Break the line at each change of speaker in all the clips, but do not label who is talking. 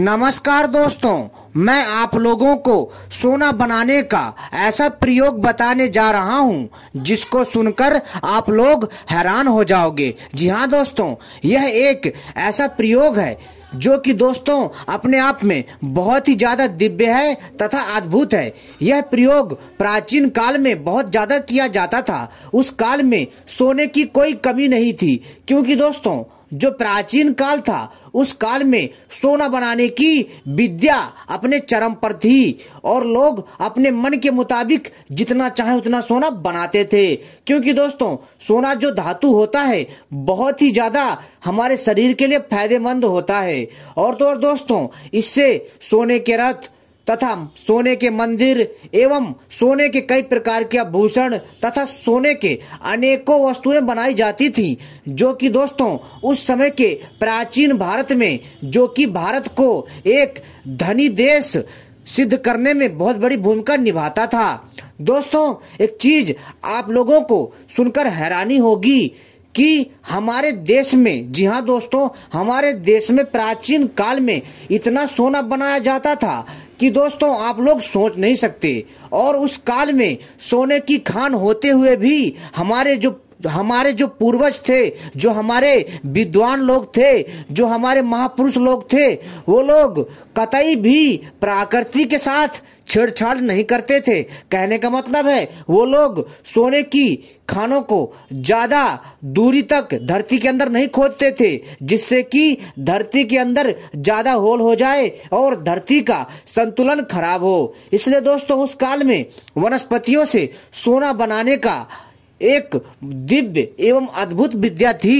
नमस्कार दोस्तों मैं आप लोगों को सोना बनाने का ऐसा प्रयोग बताने जा रहा हूं जिसको सुनकर आप लोग हैरान हो जाओगे जी हाँ दोस्तों यह एक ऐसा प्रयोग है जो कि दोस्तों अपने आप में बहुत ही ज्यादा दिव्य है तथा अद्भुत है यह प्रयोग प्राचीन काल में बहुत ज्यादा किया जाता था उस काल में सोने की कोई कमी नहीं थी क्योंकि दोस्तों जो प्राचीन काल था उस काल में सोना बनाने की विद्या अपने चरम पर थी और लोग अपने मन के मुताबिक जितना चाहे उतना सोना बनाते थे क्योंकि दोस्तों सोना जो धातु होता है बहुत ही ज्यादा हमारे शरीर के लिए फायदेमंद होता है और तो और दोस्तों इससे सोने के रथ तथा सोने के मंदिर एवं सोने के कई प्रकार के आभूषण तथा सोने के अनेकों वस्तुएं बनाई जाती थी जो कि दोस्तों उस समय के प्राचीन भारत में जो कि भारत को एक धनी देश सिद्ध करने में बहुत बड़ी भूमिका निभाता था दोस्तों एक चीज आप लोगों को सुनकर हैरानी होगी कि हमारे देश में जी हाँ दोस्तों हमारे देश में प्राचीन काल में इतना सोना बनाया जाता था कि दोस्तों आप लोग सोच नहीं सकते और उस काल में सोने की खान होते हुए भी हमारे जो हमारे जो पूर्वज थे जो हमारे विद्वान लोग थे जो हमारे महापुरुष लोग थे वो लोग कतई भी प्रकृति के साथ छेड़छाड़ नहीं करते थे कहने का मतलब है वो लोग सोने की खानों को ज्यादा दूरी तक धरती के अंदर नहीं खोदते थे जिससे कि धरती के अंदर ज्यादा होल हो जाए और धरती का संतुलन खराब हो इसलिए दोस्तों उस काल में वनस्पतियों से सोना बनाने का एक दिव्य एवं अद्भुत विद्या थी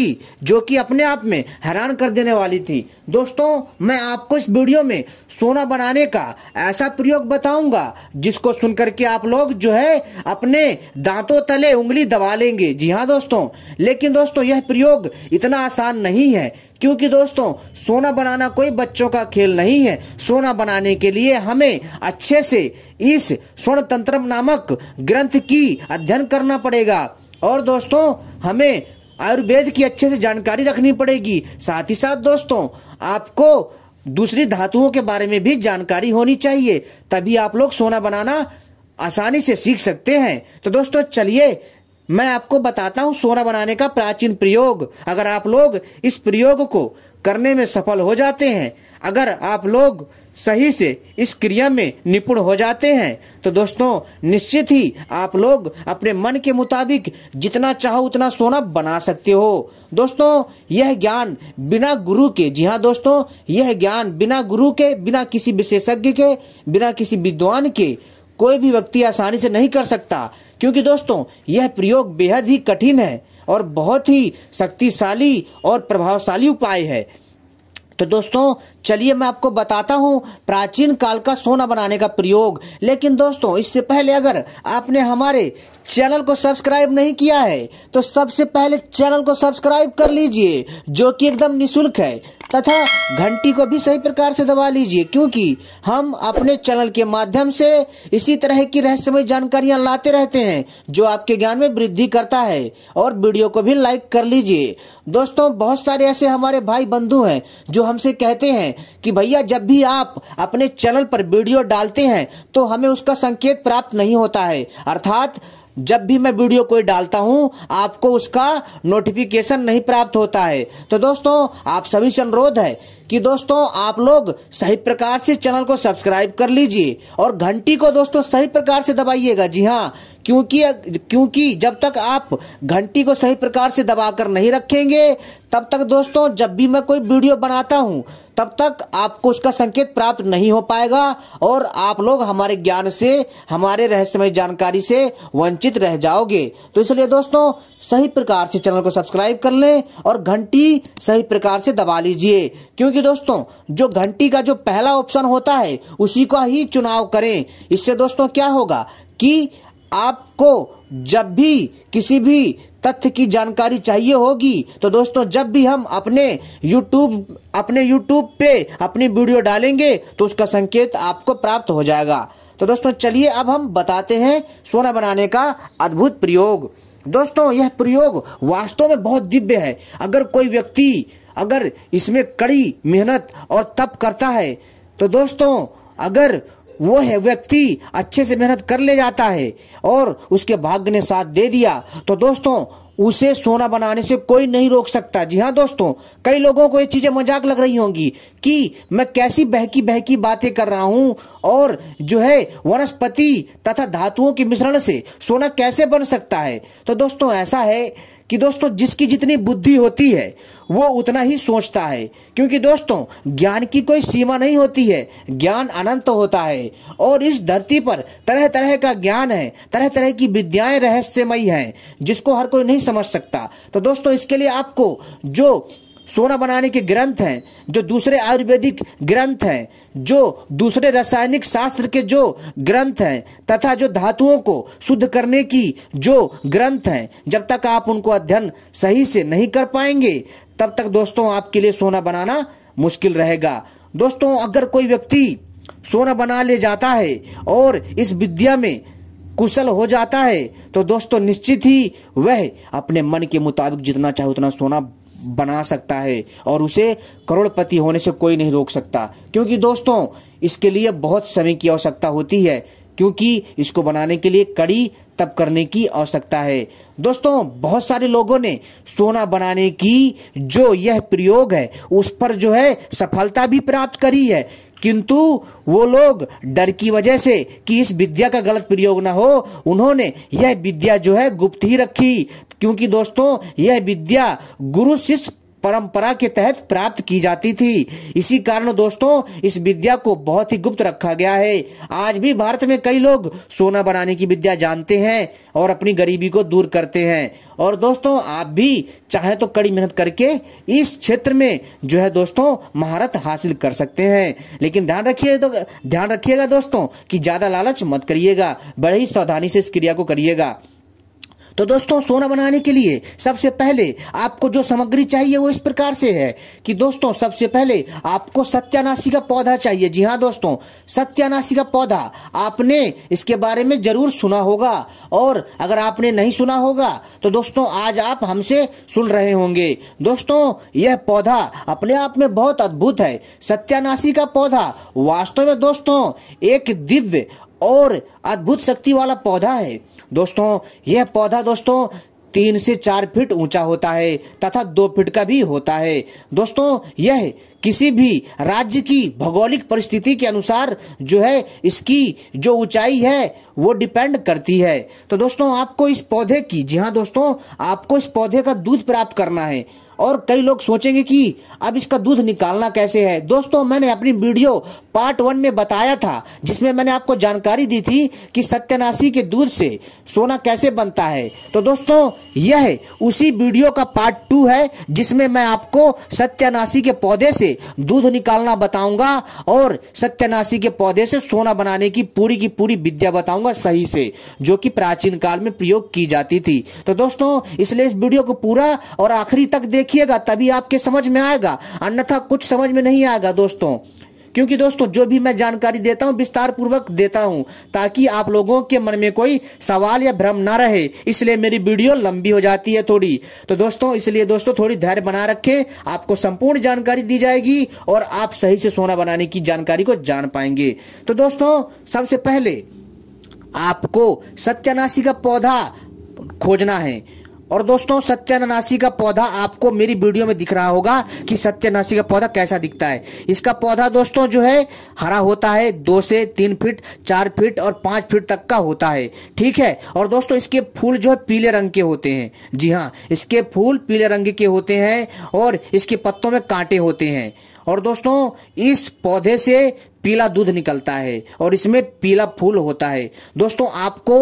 जो कि अपने आप में हैरान कर देने वाली थी दोस्तों मैं आपको इस वीडियो में सोना बनाने का ऐसा प्रयोग बताऊंगा जिसको सुनकर के आप लोग जो है अपने दांतों तले उंगली दबा लेंगे जी हाँ दोस्तों लेकिन दोस्तों यह प्रयोग इतना आसान नहीं है क्योंकि दोस्तों सोना बनाना कोई बच्चों का खेल नहीं है सोना बनाने के लिए हमें अच्छे से इस स्वर्ण तंत्र नामक ग्रंथ की अध्ययन करना पड़ेगा और दोस्तों हमें आयुर्वेद की अच्छे से जानकारी रखनी पड़ेगी साथ ही साथ दोस्तों आपको दूसरी धातुओं के बारे में भी जानकारी होनी चाहिए तभी आप लोग सोना बनाना आसानी से सीख सकते हैं तो दोस्तों चलिए मैं आपको बताता हूँ सोना बनाने का प्राचीन प्रयोग अगर आप लोग इस प्रयोग को करने में सफल हो जाते हैं अगर आप लोग सही से इस क्रिया में निपुण हो जाते हैं तो दोस्तों निश्चित ही आप लोग अपने मन के मुताबिक जितना चाहो उतना सोना बना सकते हो दोस्तों यह ज्ञान बिना गुरु के जी हाँ दोस्तों यह ज्ञान बिना गुरु के बिना किसी विशेषज्ञ के बिना किसी विद्वान के कोई भी व्यक्ति आसानी से नहीं कर सकता क्योंकि दोस्तों यह प्रयोग बेहद ही कठिन है और बहुत ही शक्तिशाली और प्रभावशाली उपाय है तो दोस्तों चलिए मैं आपको बताता हूँ प्राचीन काल का सोना बनाने का प्रयोग लेकिन दोस्तों इससे पहले अगर आपने हमारे चैनल को सब्सक्राइब नहीं किया है तो सबसे पहले चैनल को सब्सक्राइब कर लीजिए जो कि एकदम निशुल्क है तथा घंटी को भी सही प्रकार से दबा लीजिए क्योंकि हम अपने चैनल के माध्यम से इसी तरह की रहस्यमय जानकारियां लाते रहते हैं जो आपके ज्ञान में वृद्धि करता है और वीडियो को भी लाइक कर लीजिए दोस्तों बहुत सारे ऐसे हमारे भाई बंधु हैं जो हमसे कहते हैं कि भैया जब भी आप अपने चैनल पर वीडियो डालते हैं तो हमें उसका संकेत प्राप्त नहीं होता है अर्थात जब भी मैं वीडियो कोई डालता हूँ आपको उसका नोटिफिकेशन नहीं प्राप्त होता है तो दोस्तों आप सभी से अनुरोध है कि दोस्तों आप लोग सही प्रकार से चैनल को सब्सक्राइब कर लीजिए और घंटी को दोस्तों सही प्रकार से दबाइएगा जी हाँ क्योंकि क्योंकि जब तक आप घंटी को सही प्रकार से दबाकर नहीं रखेंगे तब तक दोस्तों जब भी मैं कोई वीडियो बनाता हूँ तब तक आपको उसका संकेत प्राप्त नहीं हो पाएगा और आप लोग हमारे ज्ञान से हमारे रहस्यमय जानकारी से वंचित रह जाओगे तो इसलिए दोस्तों सही प्रकार से चैनल को सब्सक्राइब कर लें और घंटी सही प्रकार से दबा लीजिए क्योंकि क्योंकि दोस्तों जो घंटी का जो पहला ऑप्शन होता है उसी का ही चुनाव करें इससे दोस्तों क्या होगा कि आपको जब भी किसी भी तथ्य की जानकारी चाहिए होगी तो दोस्तों जब भी हम अपने YouTube अपने YouTube पे अपनी वीडियो डालेंगे तो उसका संकेत आपको प्राप्त हो जाएगा तो दोस्तों चलिए अब हम बताते हैं सोना बनाने का अद्भुत प्रयोग दोस्तों यह प्रयोग वास्तव में बहुत दिव्य है अगर कोई व्यक्ति अगर इसमें कड़ी मेहनत और तप करता है तो दोस्तों अगर वो है व्यक्ति अच्छे से मेहनत कर ले जाता है और उसके भाग्य ने साथ दे दिया तो दोस्तों उसे सोना बनाने से कोई नहीं रोक सकता जी हाँ दोस्तों कई लोगों को ये चीज़ें मजाक लग रही होंगी कि मैं कैसी बहकी बहकी बातें कर रहा हूँ और जो है वनस्पति तथा धातुओं के मिश्रण से सोना कैसे बन सकता है तो दोस्तों ऐसा है कि दोस्तों जिसकी जितनी बुद्धि होती है वो उतना ही सोचता है क्योंकि दोस्तों ज्ञान की कोई सीमा नहीं होती है ज्ञान अनंत होता है और इस धरती पर तरह तरह का ज्ञान है तरह तरह की विद्याएं रहस्यमयी हैं जिसको हर कोई नहीं समझ सकता तो दोस्तों इसके लिए आपको जो सोना बनाने के ग्रंथ हैं जो दूसरे आयुर्वेदिक ग्रंथ हैं जो दूसरे रासायनिक शास्त्र के जो ग्रंथ हैं तथा जो धातुओं को शुद्ध करने की जो ग्रंथ हैं जब तक आप उनको अध्ययन सही से नहीं कर पाएंगे तब तक दोस्तों आपके लिए सोना बनाना मुश्किल रहेगा दोस्तों अगर कोई व्यक्ति सोना बना ले जाता है और इस विद्या में कुशल हो जाता है तो दोस्तों निश्चित ही वह अपने मन के मुताबिक जितना चाहे उतना सोना बना सकता है और उसे करोड़पति होने से कोई नहीं रोक सकता क्योंकि दोस्तों इसके लिए बहुत समय की आवश्यकता होती है क्योंकि इसको बनाने के लिए कड़ी तप करने की आवश्यकता है दोस्तों बहुत सारे लोगों ने सोना बनाने की जो यह प्रयोग है उस पर जो है सफलता भी प्राप्त करी है किंतु वो लोग डर की वजह से कि इस विद्या का गलत प्रयोग ना हो उन्होंने यह विद्या जो है गुप्त ही रखी क्योंकि दोस्तों यह विद्या गुरु शिष्य परंपरा के तहत प्राप्त की जाती थी इसी कारण दोस्तों इस विद्या को बहुत ही गुप्त रखा गया है आज भी भारत में कई लोग सोना बनाने की विद्या जानते हैं और अपनी गरीबी को दूर करते हैं और दोस्तों आप भी चाहे तो कड़ी मेहनत करके इस क्षेत्र में जो है दोस्तों महारत हासिल कर सकते हैं लेकिन ध्यान रखिए तो ध्यान रखिएगा दोस्तों कि ज़्यादा लालच मत करिएगा बड़े ही सावधानी से इस क्रिया को करिएगा तो दोस्तों सोना बनाने के लिए सबसे पहले आपको जो सामग्री चाहिए वो इस प्रकार से है कि दोस्तों सबसे पहले आपको सत्यानाशी का पौधा चाहिए जी हाँ दोस्तों सत्यानाशी का पौधा आपने इसके बारे में जरूर सुना होगा और अगर आपने नहीं सुना होगा तो दोस्तों आज आप हमसे सुन रहे होंगे दोस्तों यह पौधा अपने आप में बहुत अद्भुत है सत्यानाशी का पौधा वास्तव में दोस्तों एक दिव्य और अद्भुत शक्ति वाला पौधा है दोस्तों यह पौधा दोस्तों तीन से चार फीट ऊंचा होता है तथा दो फीट का भी होता है दोस्तों यह किसी भी राज्य की भौगोलिक परिस्थिति के अनुसार जो है इसकी जो ऊंचाई है वो डिपेंड करती है तो दोस्तों आपको इस पौधे की जी हाँ दोस्तों आपको इस पौधे का दूध प्राप्त करना है और कई लोग सोचेंगे कि अब इसका दूध निकालना कैसे है दोस्तों मैंने अपनी वीडियो पार्ट वन में बताया था जिसमें मैंने आपको जानकारी दी थी कि सत्यनाशी के दूध से सोना कैसे बनता है तो दोस्तों यह उसी वीडियो का पार्ट टू है जिसमें मैं आपको सत्यानाशी के पौधे से दूध निकालना बताऊंगा और सत्यनाशी के पौधे से सोना बनाने की पूरी की पूरी विद्या बताऊंगा सही से जो कि प्राचीन काल में प्रयोग की जाती थी तो दोस्तों इसलिए इस वीडियो को पूरा और आखिरी तक देख देखिएगा तभी आपके समझ में आएगा अन्यथा कुछ समझ में नहीं आएगा दोस्तों क्योंकि दोस्तों जो भी मैं जानकारी देता हूं विस्तार पूर्वक देता हूं ताकि आप लोगों के मन में कोई सवाल या भ्रम ना रहे इसलिए मेरी वीडियो लंबी हो जाती है थोड़ी तो दोस्तों इसलिए दोस्तों थोड़ी धैर्य बना रखें आपको संपूर्ण जानकारी दी जाएगी और आप सही से सोना बनाने की जानकारी को जान पाएंगे तो दोस्तों सबसे पहले आपको सत्यानाशी का पौधा खोजना है और दोस्तों सत्यानाशी का पौधा आपको मेरी वीडियो में दिख रहा होगा कि सत्यानाशी का पौधा कैसा दिखता है इसका पौधा दोस्तों जो है हरा होता है दो से तीन फीट चार फीट और पांच फीट तक का होता है ठीक है और दोस्तों इसके फूल जो है पीले रंग के होते हैं जी हाँ इसके फूल पीले रंग के होते हैं और इसके पत्तों में कांटे होते हैं और दोस्तों इस पौधे से पीला दूध निकलता है और इसमें पीला फूल होता है दोस्तों आपको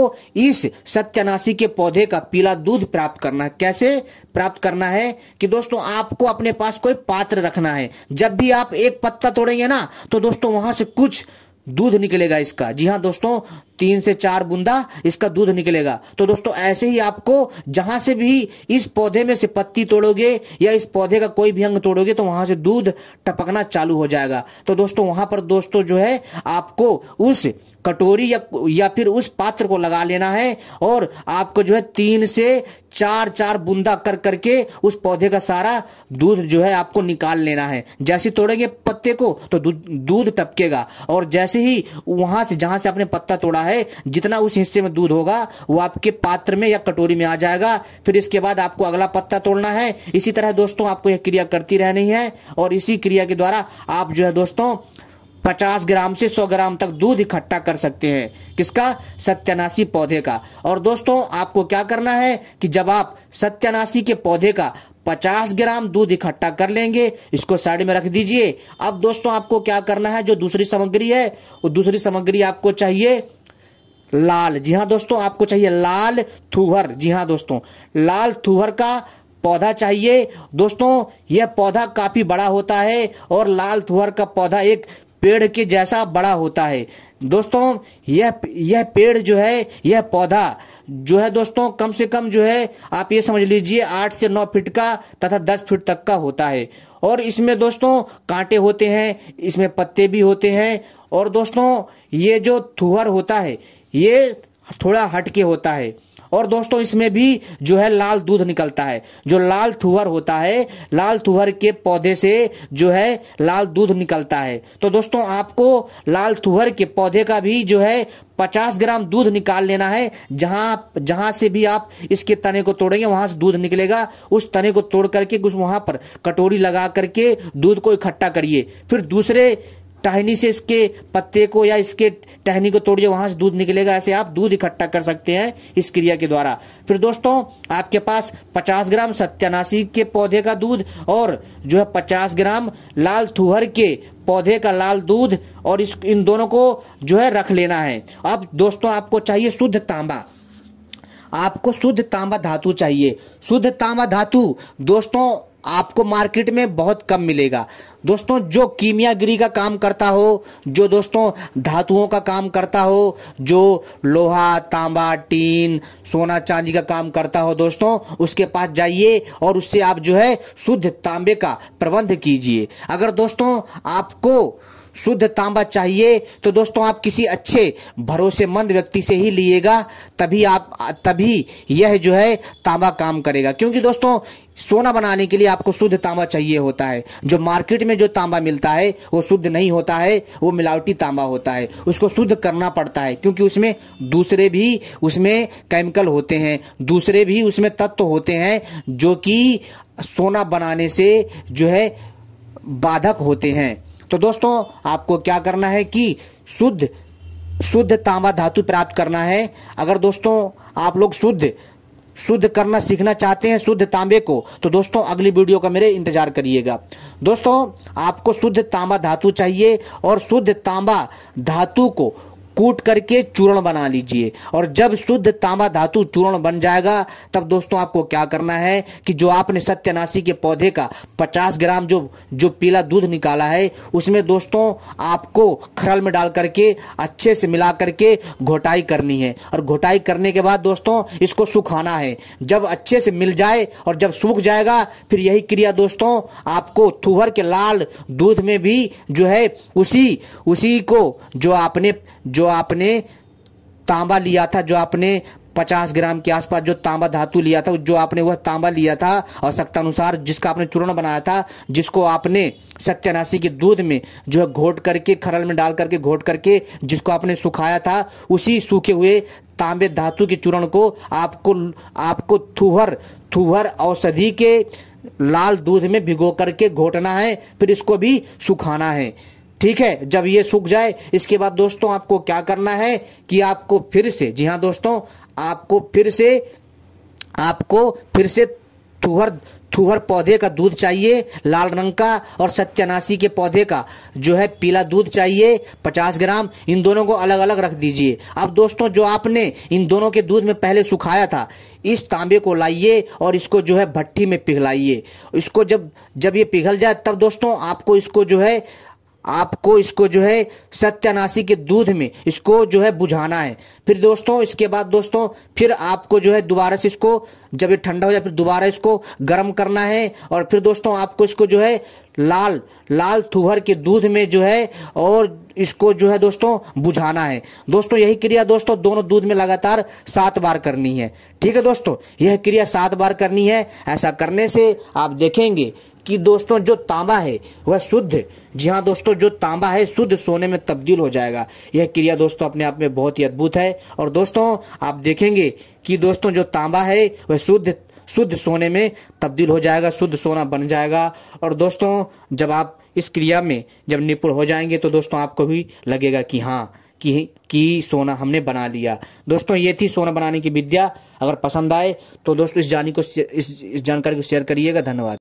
इस सत्यानाशी के पौधे का पीला दूध प्राप्त करना है कैसे प्राप्त करना है कि दोस्तों आपको अपने पास कोई पात्र रखना है जब भी आप एक पत्ता तोड़ेंगे ना तो दोस्तों वहां से कुछ दूध निकलेगा इसका जी हाँ दोस्तों तीन से चार बूंदा इसका दूध निकलेगा तो दोस्तों ऐसे ही आपको जहां से भी इस पौधे में से पत्ती तोड़ोगे या इस पौधे का कोई भी अंग तोड़ोगे तो वहां से दूध टपकना चालू हो जाएगा तो दोस्तों वहां पर दोस्तों जो है आपको उस कटोरी या या फिर उस पात्र को लगा लेना है और आपको जो है तीन से चार चार बूंदा कर करके उस पौधे का सारा दूध जो है आपको निकाल लेना है जैसे तोड़ेंगे पत्ते को तो दूध टपकेगा और जैसे ही वहां से जहां से आपने पत्ता तोड़ा होता है जितना उस हिस्से में दूध होगा वो आपके पात्र में या कटोरी में आ जाएगा फिर इसके बाद आपको अगला पत्ता तोड़ना है इसी तरह दोस्तों आपको यह क्रिया करती रहनी है और इसी क्रिया के द्वारा आप जो है दोस्तों 50 ग्राम से 100 ग्राम तक दूध इकट्ठा कर सकते हैं किसका सत्यानाशी पौधे का और दोस्तों आपको क्या करना है कि जब आप सत्यानाशी के पौधे का 50 ग्राम दूध इकट्ठा कर लेंगे इसको साइड में रख दीजिए अब दोस्तों आपको क्या करना है जो दूसरी सामग्री है वो दूसरी सामग्री आपको चाहिए लाल जी हाँ दोस्तों आपको चाहिए लाल थूहर जी हाँ दोस्तों लाल थूहर का पौधा चाहिए दोस्तों यह पौधा काफी बड़ा होता है और लाल थूहर का पौधा एक पेड़ के जैसा बड़ा होता है दोस्तों यह यह पेड़ जो है यह पौधा जो है दोस्तों कम से कम जो है आप ये समझ लीजिए आठ से नौ फीट का तथा दस फीट तक का होता है और इसमें दोस्तों कांटे होते हैं इसमें पत्ते भी होते हैं और दोस्तों ये जो थुहर होता है ये थोड़ा हटके होता है और दोस्तों इसमें भी जो है लाल दूध निकलता है जो लाल थुहर होता है लाल थुहर के पौधे से जो है लाल दूध निकलता है तो दोस्तों आपको लाल थुहर के पौधे का भी जो है 50 ग्राम दूध निकाल लेना है जहां जहां से भी आप इसके तने को तोड़ेंगे वहां से दूध निकलेगा उस तने को तोड़ करके कुछ वहां पर कटोरी लगा करके दूध को इकट्ठा करिए फिर दूसरे टहनी से इसके पत्ते को या इसके टहनी को तोड़िए वहां से दूध निकलेगा ऐसे आप दूध इकट्ठा कर सकते हैं इस क्रिया के द्वारा फिर दोस्तों आपके पास पचास ग्राम सत्यानाशी के पौधे का दूध और जो है पचास ग्राम लाल थुहर के पौधे का लाल दूध और इस इन दोनों को जो है रख लेना है अब दोस्तों आपको चाहिए शुद्ध तांबा आपको शुद्ध तांबा धातु चाहिए शुद्ध तांबा धातु दोस्तों आपको मार्केट में बहुत कम मिलेगा दोस्तों जो कीमियागिरी का काम करता हो जो दोस्तों धातुओं का काम करता हो जो लोहा तांबा टीन सोना चांदी का काम करता हो दोस्तों उसके पास जाइए और उससे आप जो है शुद्ध तांबे का प्रबंध कीजिए अगर दोस्तों आपको शुद्ध तांबा चाहिए तो दोस्तों आप किसी अच्छे भरोसेमंद व्यक्ति से ही लिएगा तभी आप तभी यह जो है तांबा काम करेगा क्योंकि दोस्तों सोना बनाने के लिए आपको शुद्ध तांबा चाहिए होता है जो मार्केट में जो तांबा मिलता है वो शुद्ध नहीं होता है वो मिलावटी तांबा होता है उसको शुद्ध करना पड़ता है क्योंकि उसमें दूसरे भी उसमें केमिकल होते हैं दूसरे भी उसमें तत्व होते हैं जो कि सोना बनाने से जो है बाधक होते हैं तो दोस्तों आपको क्या करना है कि शुद्ध शुद्ध तांबा धातु प्राप्त करना है अगर दोस्तों आप लोग शुद्ध शुद्ध करना सीखना चाहते हैं शुद्ध तांबे को तो दोस्तों अगली वीडियो का मेरे इंतजार करिएगा दोस्तों आपको शुद्ध तांबा धातु चाहिए और शुद्ध तांबा धातु को कूट करके चूर्ण बना लीजिए और जब शुद्ध तांबा धातु चूर्ण बन जाएगा तब दोस्तों आपको क्या करना है कि जो आपने सत्यनाशी के पौधे का 50 ग्राम जो जो पीला दूध निकाला है उसमें दोस्तों आपको खरल में डाल करके अच्छे से मिला करके घोटाई करनी है और घोटाई करने के बाद दोस्तों इसको सुखाना है जब अच्छे से मिल जाए और जब सूख जाएगा फिर यही क्रिया दोस्तों आपको थूहर के लाल दूध में भी जो है उसी उसी को जो आपने जो आपने तांबा लिया था जो आपने पचास ग्राम के आसपास जो तांबा धातु लिया था जो आपने वह तांबा लिया था आवश्यकता अनुसार जिसका आपने चूर्ण बनाया था जिसको आपने सत्यानाशी के दूध में जो है घोट करके खरल में डाल करके घोट करके जिसको आपने सुखाया था उसी सूखे हुए तांबे धातु के चूर्ण को आपको आपको थुहर थुहर औषधि के लाल दूध में भिगो करके घोटना है फिर इसको भी सुखाना है ठीक है जब ये सूख जाए इसके बाद दोस्तों आपको क्या करना है कि आपको फिर से जी हाँ दोस्तों आपको फिर से आपको फिर से थुहर थुहर पौधे का दूध चाहिए लाल रंग का और सत्यानाशी के पौधे का जो है पीला दूध चाहिए 50 ग्राम इन दोनों को अलग अलग रख दीजिए अब दोस्तों जो आपने इन दोनों के दूध में पहले सुखाया था इस तांबे को लाइए और इसको जो है भट्टी में पिघलाइए इसको जब जब ये पिघल जाए तब दोस्तों आपको इसको जो है आपको इसको जो है सत्यानाशी के दूध में इसको जो है बुझाना है फिर दोस्तों इसके बाद दोस्तों फिर आपको जो है दोबारा से इसको जब ये ठंडा हो जाए फिर दोबारा इसको गर्म करना है और फिर दोस्तों आपको इसको जो है लाल लाल थुहर के दूध में जो है और इसको जो है दोस्तों बुझाना है दोस्तों यही क्रिया दोस्तों दोनों दूध में लगातार सात बार करनी है ठीक है दोस्तों यह क्रिया सात बार करनी है ऐसा करने से आप देखेंगे कि दोस्तों जो तांबा है वह शुद्ध जी हाँ दोस्तों जो तांबा है शुद्ध सोने में तब्दील हो जाएगा यह क्रिया दोस्तों अपने आप में बहुत ही अद्भुत है और दोस्तों आप देखेंगे कि दोस्तों जो तांबा है वह शुद्ध शुद्ध सोने में तब्दील हो जाएगा शुद्ध सोना बन जाएगा और दोस्तों जब आप इस क्रिया में जब निपुण हो जाएंगे तो दोस्तों आपको भी लगेगा कि हाँ कि कि सोना हमने बना लिया दोस्तों ये थी सोना बनाने की विद्या अगर पसंद आए तो दोस्तों इस जानी को इस जानकारी को शेयर करिएगा धन्यवाद